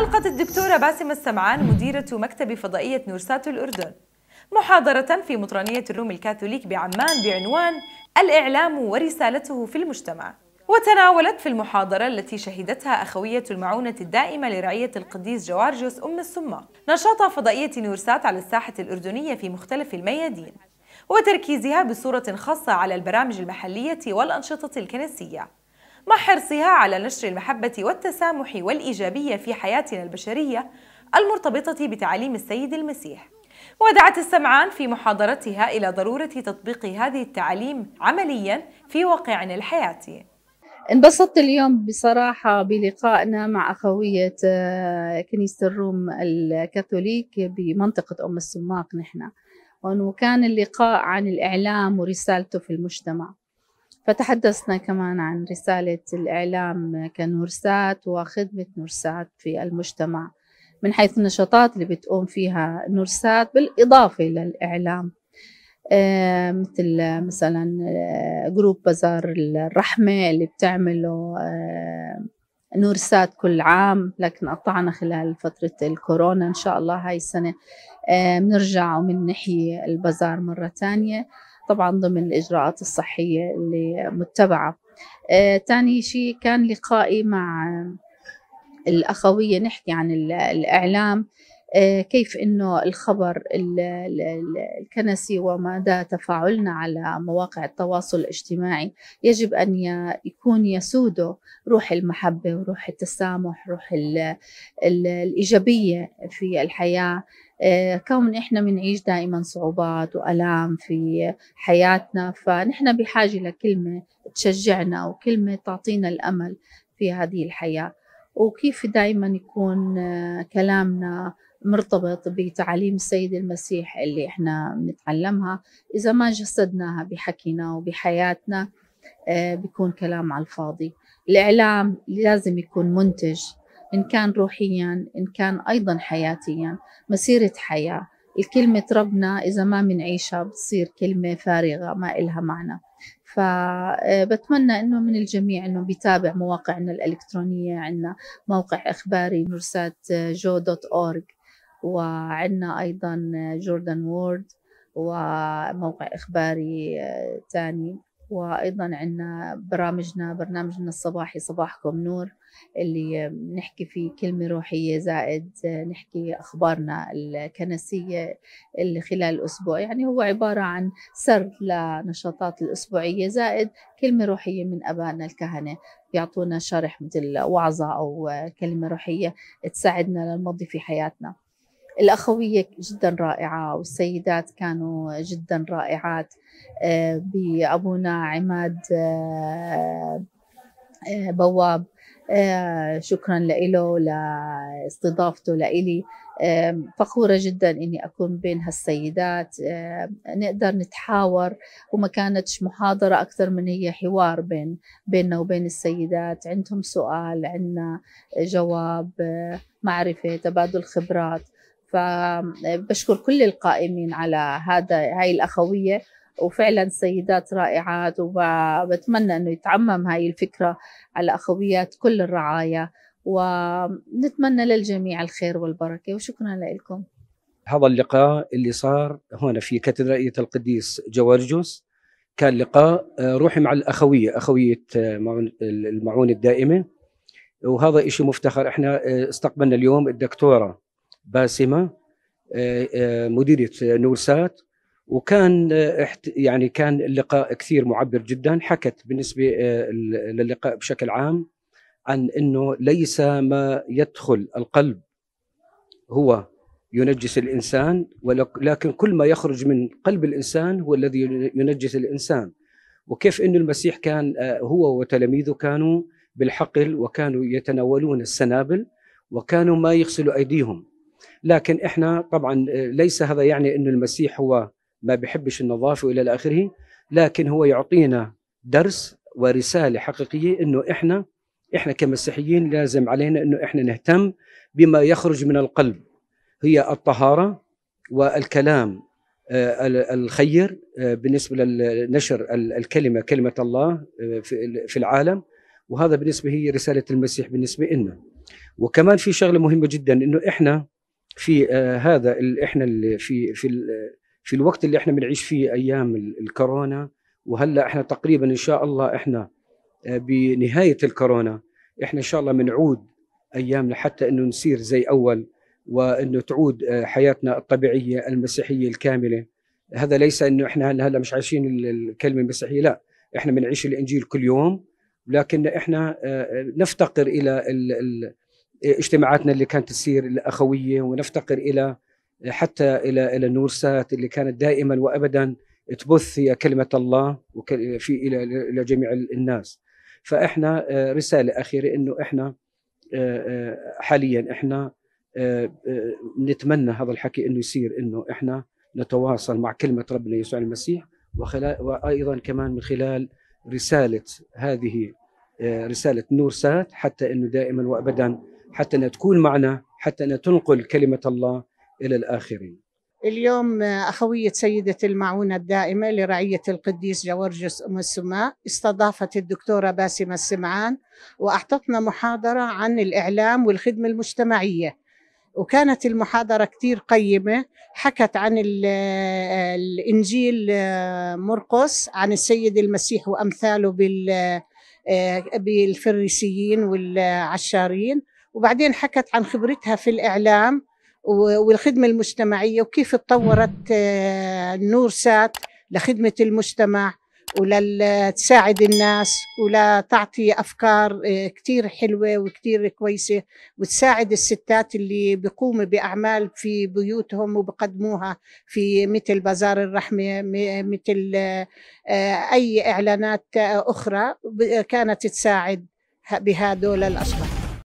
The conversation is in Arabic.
ألقت الدكتورة باسمة السمعان مديرة مكتب فضائية نورسات الأردن محاضرة في مطرانية الروم الكاثوليك بعمان بعنوان الإعلام ورسالته في المجتمع وتناولت في المحاضرة التي شهدتها أخوية المعونة الدائمة لرعية القديس جوارجوس أم السمة نشاط فضائية نورسات على الساحة الأردنية في مختلف الميادين وتركيزها بصورة خاصة على البرامج المحلية والأنشطة الكنسية مع حرصها على نشر المحبة والتسامح والإيجابية في حياتنا البشرية المرتبطة بتعاليم السيد المسيح ودعت السمعان في محاضرتها إلى ضرورة تطبيق هذه التعاليم عمليا في واقعنا الحياتي انبسطت اليوم بصراحة بلقائنا مع أخوية آه، كنيسة الروم الكاثوليك بمنطقة أم السماق نحن وكان اللقاء عن الإعلام ورسالته في المجتمع فتحدثنا كمان عن رسالة الإعلام كنورسات وخدمة نورسات في المجتمع من حيث النشاطات اللي بتقوم فيها نورسات بالإضافة للإعلام آه، مثل مثلا آه، جروب بازار الرحمة اللي بتعمله آه، نورسات كل عام لكن قطعنا خلال فترة الكورونا إن شاء الله هاي السنة بنرجع ومنحيي البازار مرة تانية طبعا ضمن الإجراءات الصحية اللي متبعة ثاني آه، شيء كان لقائي مع الأخوية نحكي عن الإعلام آه، كيف انه الخبر الكنسي ومدى تفاعلنا على مواقع التواصل الاجتماعي يجب ان يكون يسوده روح المحبه وروح التسامح روح الايجابيه في الحياه آه، كون احنا بنعيش دائما صعوبات والام في حياتنا فنحن بحاجه لكلمه تشجعنا وكلمه تعطينا الامل في هذه الحياه وكيف دائما يكون آه، كلامنا مرتبط بتعاليم السيد المسيح اللي احنا بنتعلمها اذا ما جسدناها بحكينا وبحياتنا آه، بيكون كلام على الفاضي الاعلام لازم يكون منتج ان كان روحيا ان كان ايضا حياتيا مسيره حياه الكلمة ربنا إذا ما منعيشها بتصير كلمة فارغة ما إلها معنى فبتمنى آه، أنه من الجميع أنه بيتابع مواقعنا الإلكترونية عندنا موقع إخباري مرسات آه، جو دوت أورج وعندنا أيضا جوردن وورد وموقع إخباري آه، تاني وايضا عندنا برامجنا برنامجنا الصباحي صباحكم نور اللي نحكي فيه كلمه روحيه زائد نحكي اخبارنا الكنسيه اللي خلال الاسبوع يعني هو عباره عن سرد لنشاطات الاسبوعيه زائد كلمه روحيه من ابائنا الكهنه بيعطونا شرح مثل وعظه او كلمه روحيه تساعدنا للمضي في حياتنا الأخوية جدا رائعة والسيدات كانوا جدا رائعات آه، بأبونا عماد آه، آه، بواب شكرا له لاستضافته لإلي فخورة جدا إني أكون بين هالسيدات نقدر نتحاور وما كانتش محاضرة أكثر من هي حوار بين بيننا وبين السيدات عندهم سؤال عندنا جواب معرفة تبادل خبرات فبشكر كل القائمين على هذا هاي الأخوية وفعلا سيدات رائعات وبتمنى انه يتعمم هاي الفكره على اخويات كل الرعايا ونتمنى للجميع الخير والبركه وشكرا لكم هذا اللقاء اللي صار هنا في كاتدرائيه القديس جوارجوس كان لقاء روحي مع الاخويه اخويه المعونه الدائمه وهذا شيء مفتخر احنا استقبلنا اليوم الدكتوره باسمه آه، آه، مديريه نورسات وكان آه، يعني كان اللقاء كثير معبر جدا حكت بالنسبه للقاء بشكل عام عن انه ليس ما يدخل القلب هو ينجس الانسان ولكن كل ما يخرج من قلب الانسان هو الذي ينجس الانسان وكيف انه المسيح كان هو وتلاميذه كانوا بالحقل وكانوا يتناولون السنابل وكانوا ما يغسلوا ايديهم لكن احنا طبعا آه، ليس هذا يعني انه المسيح هو ما بيحبش النظافه والى اخره لكن هو يعطينا درس ورساله حقيقيه انه احنا احنا كمسيحيين لازم علينا انه احنا نهتم بما يخرج من القلب هي الطهاره والكلام آه، الخير آه، بالنسبه لنشر الكلمه كلمه الله في العالم وهذا بالنسبه هي رساله المسيح بالنسبه لنا وكمان في شغله مهمه جدا انه احنا في آه، هذا اللي احنا اللي في في في الوقت اللي احنا بنعيش فيه ايام الكورونا وهلا احنا تقريبا ان شاء الله احنا آه، بنهايه الكورونا احنا ان شاء الله بنعود ايامنا حتى انه نصير زي اول وانه تعود آه، حياتنا الطبيعيه المسيحيه الكامله هذا ليس انه احنا هلا مش عايشين الكلمه المسيحيه لا احنا بنعيش الانجيل كل يوم لكن احنا نفتقر الى اجتماعاتنا اللي كانت تصير الاخويه ونفتقر الى حتى الى الى النورسات اللي كانت دائما وابدا تبث هي كلمه الله في الى الى جميع الناس فاحنا آه، رساله اخيره انه احنا آه، آه، حاليا احنا نتمنى هذا الحكي انه يصير انه احنا نتواصل مع كلمه ربنا يسوع المسيح وايضا كمان من خلال رساله هذه رساله نور سات حتى انه دائما وابدا حتى أنها تكون معنا حتى أنها تنقل كلمة الله إلى الآخرين اليوم أخوية سيدة المعونة الدائمة لرعية القديس جورجس أم السماء استضافت الدكتورة باسمة السمعان وأعطتنا محاضرة عن الإعلام والخدمة المجتمعية وكانت المحاضرة كتير قيمة حكت عن الإنجيل مرقس عن السيد المسيح وأمثاله آه، بالفريسيين والعشارين وبعدين حكت عن خبرتها في الإعلام والخدمة المجتمعية وكيف تطورت النور آه، سات لخدمة المجتمع ولتساعد الناس ولتعطي أفكار آه، كتير حلوة وكتير كويسة وتساعد الستات اللي بيقوموا بأعمال في بيوتهم وبقدموها في مثل بازار الرحمة مثل آه، أي إعلانات أخرى كانت تساعد بهذول الأشخاص